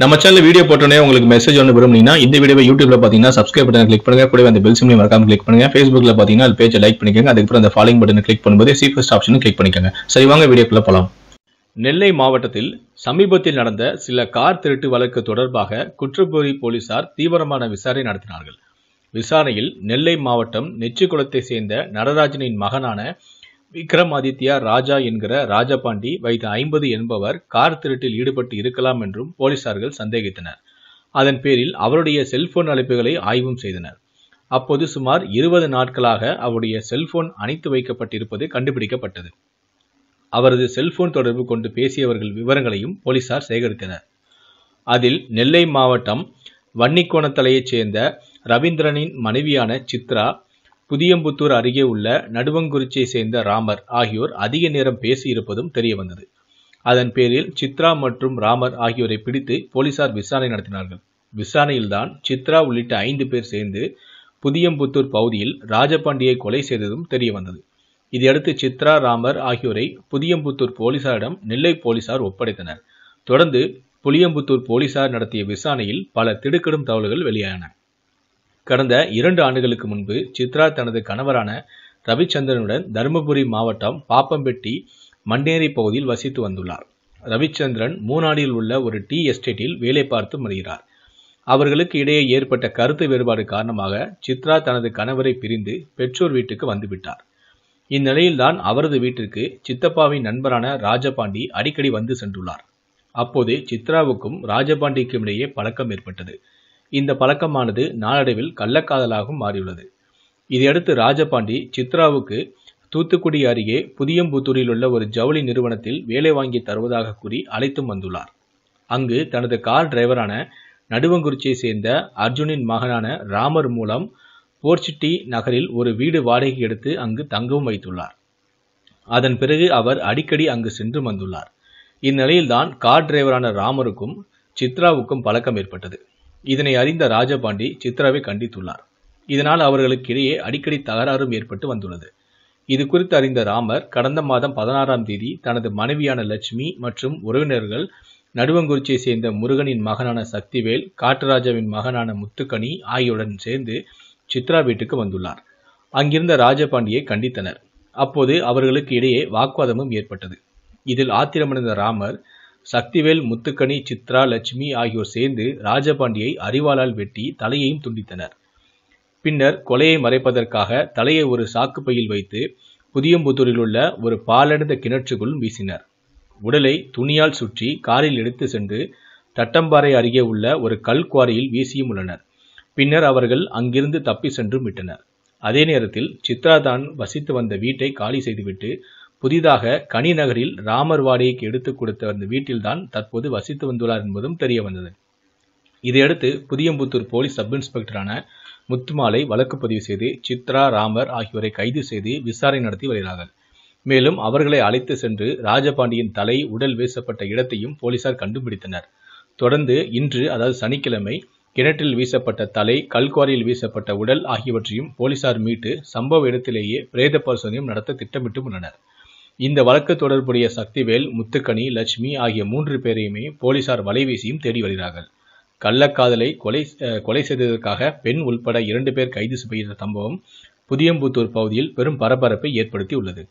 நம்ம channel video போட்டோன்னே உங்களுக்கு மெசேஜ் ஒன்று விரும்புனீங்கன்னா இந்த வீடியோ யூடியூப்ல பார்த்தீங்கன்னா சப்ஸ்கிரைப் பட்டன் கிளிக் பண்ணுங்க கூட அந்த பெல் சிம்லையும் மறக்காம கிளிக் பண்ணுங்க ஃபேஸ்புக்ல பார்த்தீங்கன்னா அது பேஜை லைக் பண்ணிக்கோங்க அதுக்கப்புறம் அந்த ஃபாலோயிங் பட்டன் கிளிக் பண்ணும்போது சி ஃபர்ஸ்ட் ஆப்ஷன் கிளிக் பண்ணிக்கோங்க சரி வாங்க வீடியோக்குள்ள போகலாம் நெல்லை மாவட்டத்தில் சமீபத்தில் நடந்த சில கார் திருட்டு வழக்கு தொடர்பாக குற்றப்பொறி போலீசார் தீவிரமான விசாரணை நடத்தினார்கள் விசாரணையில் நெல்லை மாவட்டம் நெச்சிக்குளத்தை சேர்ந்த நடராஜனின் மகனான விக்ரமாதித்யா ராஜா என்கிற ராஜபாண்டி வயது ஐம்பது என்பவர் கார் திருட்டில் ஈடுபட்டு இருக்கலாம் என்றும் போலீசார்கள் சந்தேகித்தனர் அதன் பேரில் அவருடைய செல்போன் அழைப்புகளை ஆய்வும் செய்தனர் அப்போது சுமார் இருபது நாட்களாக அவருடைய செல்போன் அணைத்து வைக்கப்பட்டிருப்பது கண்டுபிடிக்கப்பட்டது அவரது செல்போன் தொடர்பு கொண்டு பேசியவர்கள் விவரங்களையும் போலீசார் சேகரித்தனர் அதில் நெல்லை மாவட்டம் வன்னிக்கோணத்தலையைச் சேர்ந்த ரவீந்திரனின் மனைவியான சித்ரா புதியம்புத்தூர் அருகே உள்ள நடுவங்குறிச்சியை சேர்ந்த ராமர் ஆகியோர் அதிக நேரம் பேசியிருப்பதும் தெரிய வந்தது அதன் பேரில் சித்ரா மற்றும் ராமர் ஆகியோரை பிடித்து போலீசார் விசாரணை நடத்தினார்கள் விசாரணையில்தான் சித்ரா உள்ளிட்ட ஐந்து பேர் சேர்ந்து புதியம்புத்தூர் பகுதியில் ராஜபாண்டியை கொலை செய்ததும் தெரிய வந்தது இதையடுத்து சித்ரா ராமர் ஆகியோரை புதியம்புத்தூர் போலீசாரிடம் நெல்லை போலீசார் ஒப்படைத்தனர் தொடர்ந்து புளியம்புத்தூர் போலீசார் நடத்திய விசாரணையில் பல திடுக்கிடும் தகவல்கள் வெளியான கடந்த இரண்டு ஆண்டுகளுக்கு முன்பு சித்ரா தனது கணவரான ரவிச்சந்திரனுடன் தருமபுரி மாவட்டம் பாப்பம்பெட்டி மண்டேரி பகுதியில் வசித்து வந்துள்ளார் ரவிச்சந்திரன் மூணாடியில் உள்ள ஒரு டீ எஸ்டேட்டில் வேலை பார்த்து வருகிறார் அவர்களுக்கு இடையே ஏற்பட்ட கருத்து வேறுபாடு காரணமாக சித்ரா தனது கணவரை பிரிந்து பெற்றோர் வீட்டுக்கு வந்துவிட்டார் இந்நிலையில்தான் அவரது வீட்டிற்கு சித்தப்பாவின் நண்பரான ராஜபாண்டி அடிக்கடி வந்து சென்றுள்ளார் அப்போது சித்ராவுக்கும் ராஜபாண்டிக்கும் இடையே பழக்கம் ஏற்பட்டது இந்த பழக்கமானது நாளடைவில் கள்ளக்காதலாகவும் மாறியுள்ளது இதையடுத்து ராஜபாண்டி சித்ராவுக்கு தூத்துக்குடி அருகே புதியம்புத்தூரில் உள்ள ஒரு ஜவுளி நிறுவனத்தில் வேலை வாங்கி தருவதாக கூறி அழைத்தும் வந்துள்ளார் அங்கு தனது கார் டிரைவரான நடுவங்குறிச்சியை சேர்ந்த அர்ஜுனின் மகனான ராமர் மூலம் போர்ச்சிட்டி நகரில் ஒரு வீடு வாடகை எடுத்து அங்கு தங்கவும் வைத்துள்ளார் அதன் பிறகு அவர் அடிக்கடி அங்கு சென்று வந்துள்ளார் இந்நிலையில்தான் கார் டிரைவரான ராமருக்கும் சித்ராவுக்கும் பழக்கம் ஏற்பட்டது இதனை அறிந்த ராஜபாண்டி சித்ராவை கண்டித்துள்ளார் இதனால் அவர்களுக்கு இடையே அடிக்கடி தகராறும் ஏற்பட்டு வந்துள்ளது இது குறித்து அறிந்த ராமர் கடந்த மாதம் பதினாறாம் தேதி தனது மனைவியான லட்சுமி மற்றும் உறவினர்கள் நடுவங்குறிச்சியை சேர்ந்த முருகனின் மகனான சக்திவேல் காட்டுராஜாவின் மகனான முத்துக்கணி ஆகியோருடன் சேர்ந்து சித்ரா வீட்டுக்கு வந்துள்ளார் அங்கிருந்த ராஜபாண்டியை கண்டித்தனர் அப்போது அவர்களுக்கு இடையே வாக்குவாதமும் ஏற்பட்டது இதில் ஆத்திரமடைந்த ராமர் சக்திவேல் முத்துக்கணி சித்ரா லட்சுமி ஆகியோர் சேர்ந்து ராஜபாண்டியை அறிவாளால் வெட்டி தலையையும் துண்டித்தனர் பின்னர் கொலையை மறைப்பதற்காக தலையை ஒரு சாக்குப்பையில் வைத்து புதியம்புத்தூரில் உள்ள ஒரு பாலடைந்த கிணற்றுக்குள் வீசினர் உடலை துணியால் சுற்றி காரில் எடுத்து சென்று தட்டம்பாறை அருகே உள்ள ஒரு கல் குவாரியில் வீசியும் உள்ளனர் பின்னர் அவர்கள் அங்கிருந்து தப்பி சென்றும் விட்டனர் அதே நேரத்தில் சித்ரா தான் வசித்து வந்த வீட்டை காலி செய்துவிட்டு புதிதாக கனி நகரில் ராமர் வாடகைக்கு எடுத்துக் கொடுத்த அந்த வீட்டில்தான் தற்போது வசித்து வந்துள்ளார் என்பதும் தெரிய வந்தது இதையடுத்து புதியம்புத்தூர் போலீஸ் சப் இன்ஸ்பெக்டரான முத்துமாலை வழக்கு பதிவு செய்து சித்ரா ராமர் ஆகியோரை கைது செய்து விசாரணை நடத்தி வருகிறார்கள் மேலும் அவர்களை அழைத்து சென்று ராஜபாண்டியின் தலை உடல் வீசப்பட்ட இடத்தையும் போலீசார் கண்டுபிடித்தனர் தொடர்ந்து இன்று அதாவது சனிக்கிழமை கிணற்றில் வீசப்பட்ட தலை கல்குவாரியில் வீசப்பட்ட உடல் ஆகியவற்றையும் போலீசார் மீட்டு சம்பவ இடத்திலேயே பிரேத பரிசோதனையும் நடத்த திட்டமிட்டு உள்ளனர் இந்த வழக்கு தொடர்புடைய சக்திவேல் முத்துக்கணி லட்சுமி ஆகிய மூன்று பேரையுமே போலீசார் வலைவீசியும் தேடி வருகிறார்கள் கள்ளக்காதலை கொலை கொலை செய்ததற்காக பெண் உள்பட இரண்டு பேர் கைது செய்த சம்பவம் புதியம்புத்தூர் பகுதியில் பெரும் பரபரப்பை ஏற்படுத்தி உள்ளது